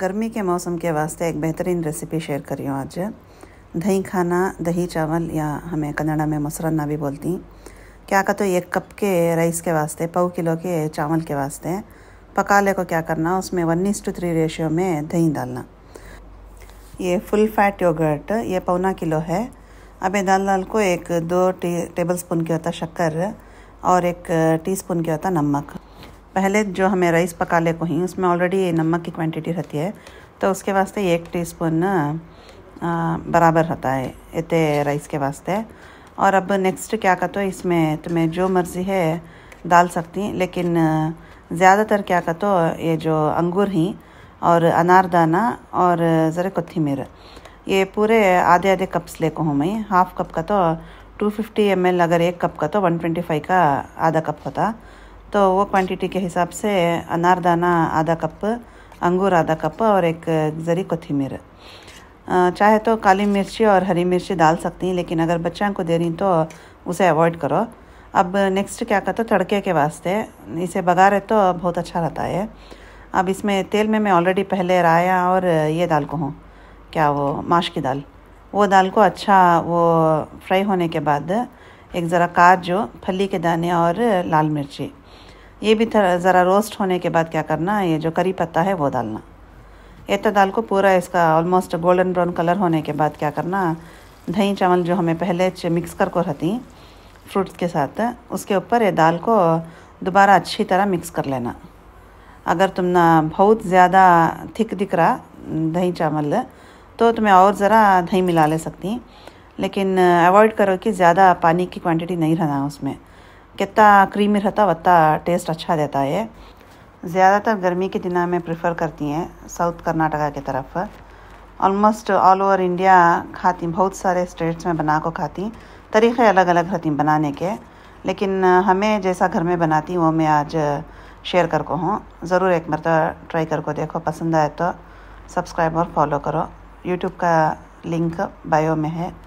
गर्मी के मौसम के वास्ते एक बेहतरीन रेसिपी शेयर करी हूँ आज दही खाना दही चावल या हमें कन्नड़ा में मसरन्ना भी बोलती क्या कहते तो एक कप के राइस के वास्ते पौ किलो के चावल के वास्ते पकाले को क्या करना उसमें वन इस टू थ्री रेशियो में दही डालना ये फुल फैट योगर्ट ये पौना किलो है अब ये दाल दाल को एक दो टी टेबल स्पून की होता शक्कर और एक टी स्पून की होता नमक पहले जो हमें राइस पका ले को ही उसमें ऑलरेडी नमक की क्वांटिटी रहती है तो उसके वास्ते एक टीस्पून बराबर रहता है इतने राइस के वास्ते और अब नेक्स्ट क्या कहते हो इसमें तुम्हें जो मर्ज़ी है डाल सकती लेकिन ज़्यादातर क्या कहते हो ये जो अंगूर ही और अनारदाना और ज़रा कोथिमीर ये पूरे आधे आधे कप्स ले को हूँ मैं हाफ कप का तो टू फिफ्टी एम अगर एक कप का तो वन ट्वेंटी फाइव का आधा कप होता तो वो क्वांटिटी के हिसाब से अनारदाना आधा कप अंगूर आधा कप और एक जरी कोथिमीर चाहे तो काली मिर्ची और हरी मिर्ची डाल सकती हैं लेकिन अगर बच्चा को दे रही तो उसे अवॉइड करो अब नेक्स्ट क्या करते तो तड़के के वास्ते इसे बगा रहे तो बहुत अच्छा रहता है अब इसमें तेल में मैं ऑलरेडी पहले राया और ये दाल को हूँ क्या वो माश की दाल वो दाल को अच्छा वो फ्राई होने के बाद एक ज़रा काजू फली के दाने और लाल मिर्ची ये भी ज़रा रोस्ट होने के बाद क्या करना ये जो करी पत्ता है वो डालना ये तो दाल को पूरा इसका ऑलमोस्ट गोल्डन ब्राउन कलर होने के बाद क्या करना दही चावल जो हमें पहले मिक्स कर को रहती फ्रूट्स के साथ उसके ऊपर ये दाल को दोबारा अच्छी तरह मिक्स कर लेना अगर तुम ना बहुत ज़्यादा थिक दिख रहा दही चावल तो तुम्हें और ज़रा दही मिला ले सकती लेकिन अवॉइड करो कि ज़्यादा पानी की क्वांटिटी नहीं रहना उसमें कितना क्रीमी रहता वत्ता टेस्ट अच्छा देता है ज़्यादातर गर्मी के दिनों में प्रेफर करती हैं साउथ कर्नाटका की तरफ ऑलमोस्ट ऑल ओवर इंडिया खाती बहुत सारे स्टेट्स में बना को खाती तरीक़े अलग अलग रहती बनाने के लेकिन हमें जैसा घर में बनाती वो मैं आज शेयर कर को हूँ ज़रूर एक मरतबा ट्राई कर को देखो पसंद आए तो सब्सक्राइब और फॉलो करो यूट्यूब का लिंक बायो में है